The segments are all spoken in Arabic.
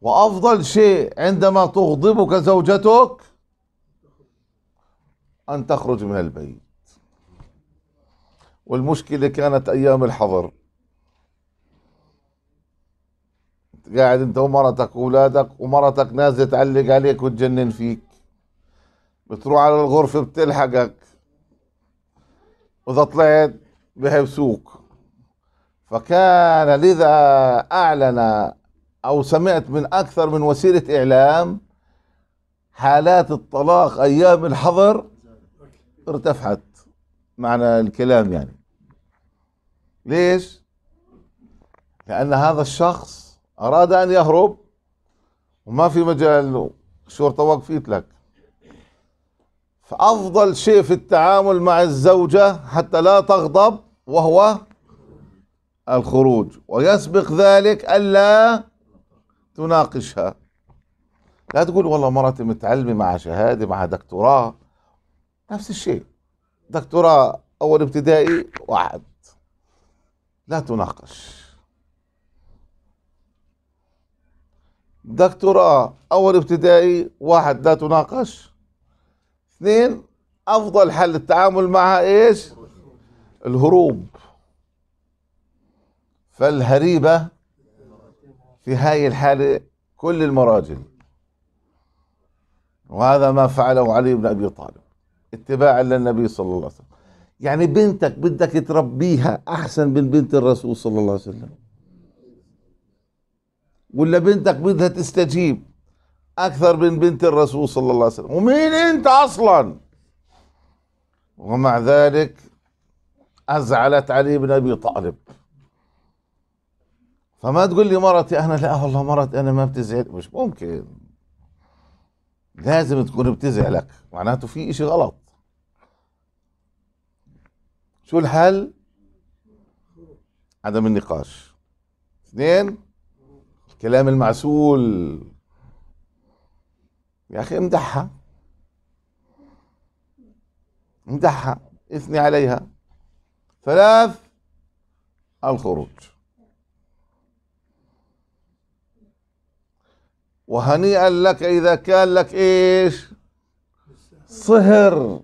وأفضل شيء عندما تغضبك زوجتك أن تخرج من البيت والمشكلة كانت أيام الحظر قاعد أنت ومرتك وأولادك ومرتك نازلة تعلق عليك وتجنن فيك بتروح على الغرفة بتلحقك وإذا طلعت بحبسوك فكان لذا أعلن او سمعت من اكثر من وسيله اعلام حالات الطلاق ايام الحظر ارتفعت معنى الكلام يعني ليش لان هذا الشخص اراد ان يهرب وما في مجال له الشرطه وقفت لك فافضل شيء في التعامل مع الزوجه حتى لا تغضب وهو الخروج ويسبق ذلك الا تناقشها لا تقول والله مرتي متعلمه مع شهاده مع دكتوراه نفس الشيء دكتوراه اول ابتدائي واحد لا تناقش دكتوراه اول ابتدائي واحد لا تناقش اثنين افضل حل التعامل معها ايش الهروب فالهريبه في هاي الحالة كل المراجل وهذا ما فعله علي بن أبي طالب اتباعا للنبي صلى الله عليه وسلم يعني بنتك بدك تربيها أحسن من بنت الرسول صلى الله عليه وسلم ولا بنتك بدها تستجيب أكثر من بنت الرسول صلى الله عليه وسلم ومين أنت أصلا ومع ذلك أزعلت علي بن أبي طالب فما تقول لي مرتي انا لا والله مرتي انا ما بتزعل مش ممكن لازم تكون بتزعلك معناته في اشي غلط شو الحل عدم النقاش اثنين الكلام المعسول يا اخي امدحها امدحها اثني عليها ثلاث الخروج وهنيئا لك إذا كان لك إيش صهر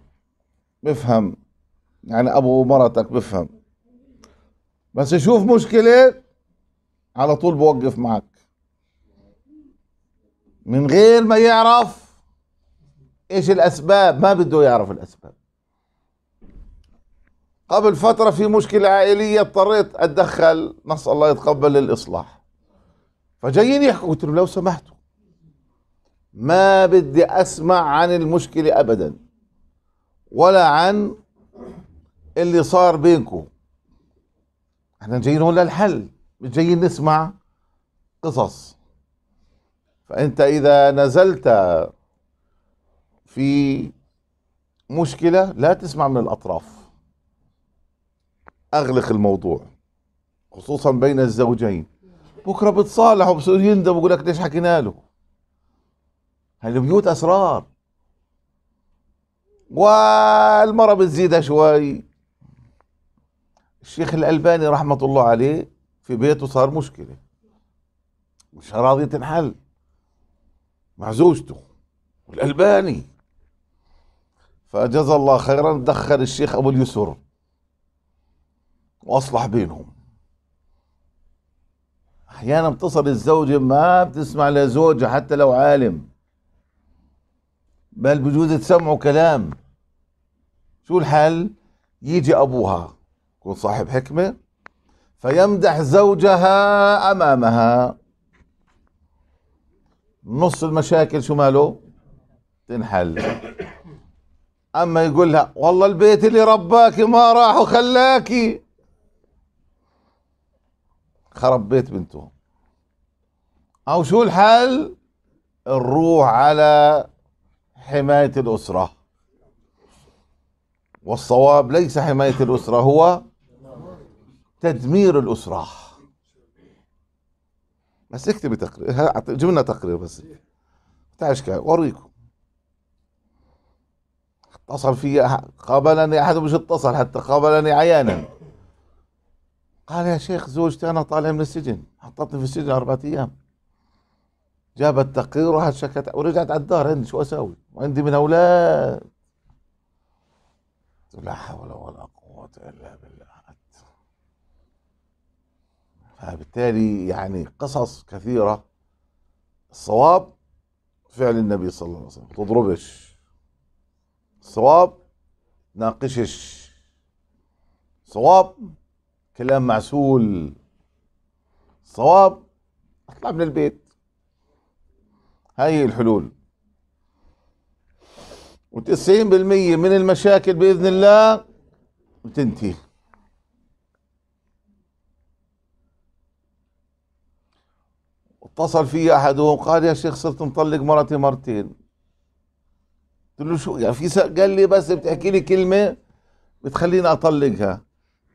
بفهم يعني أبو مرتك بفهم بس يشوف مشكلة على طول بوقف معك من غير ما يعرف ايش الاسباب ما بده يعرف الاسباب قبل فترة في مشكلة عائلية اضطريت اتدخل نسأل الله يتقبل الاصلاح فجايين يحكوا قلت له لو سمحتوا ما بدي اسمع عن المشكله ابدا ولا عن اللي صار بينكم احنا جايين هون للحل مش جايين نسمع قصص فانت اذا نزلت في مشكله لا تسمع من الاطراف اغلق الموضوع خصوصا بين الزوجين بكره بتصالحوا بصير يندب ويقول لك ليش حكينا له البيوت اسرار والمرة بتزيدها شوي الشيخ الألباني رحمة الله عليه في بيته صار مشكلة مش راضية تنحل مع زوجته الالباني فجزا الله خيرا دخل الشيخ أبو اليسر وأصلح بينهم أحيانا بتصل الزوجة ما بتسمع لزوجها حتى لو عالم بل بجوز تسمعوا كلام شو الحل يجي أبوها يكون صاحب حكمة فيمدح زوجها أمامها نص المشاكل شو ماله تنحل أما يقول لها والله البيت اللي رباكي ما راح وخلاكي خرب بيت بنته أو شو الحل نروح على حماية الأسرة والصواب ليس حماية الأسرة هو تدمير الأسرة بس اكتبي تقرير جبنا تقرير بس تعيش كده أوريكم اتصل في قابلني أحد مش اتصل حتى قابلني عيانا قال يا شيخ زوجتي أنا طالع من السجن حطتني في السجن أربعة أيام جابت تقرير وراحت شكت ورجعت على الدار عندي شو اسوي؟ وعندي من اولاد لا حول ولا قوة الا بالله فبالتالي يعني قصص كثيرة الصواب فعل النبي صلى الله عليه وسلم تضربش الصواب ناقشش صواب كلام معسول صواب اطلع من البيت هاي الحلول و90% من المشاكل بإذن الله بتنتهي اتصل في أحدهم قال يا شيخ صرت مطلق مرتي مرتين قلت له شو يعني في قال لي بس بتحكي لي كلمة بتخليني أطلقها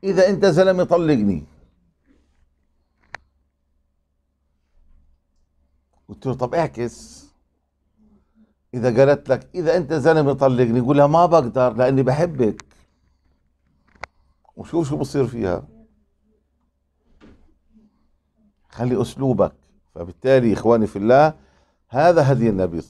إذا أنت زلمة طلقني قلت له طب اعكس اذا قالت لك اذا انت زلمه طلقني قولها ما بقدر لاني بحبك وشوف شو بصير فيها خلي اسلوبك فبالتالي اخواني في الله هذا هدي النبي صلى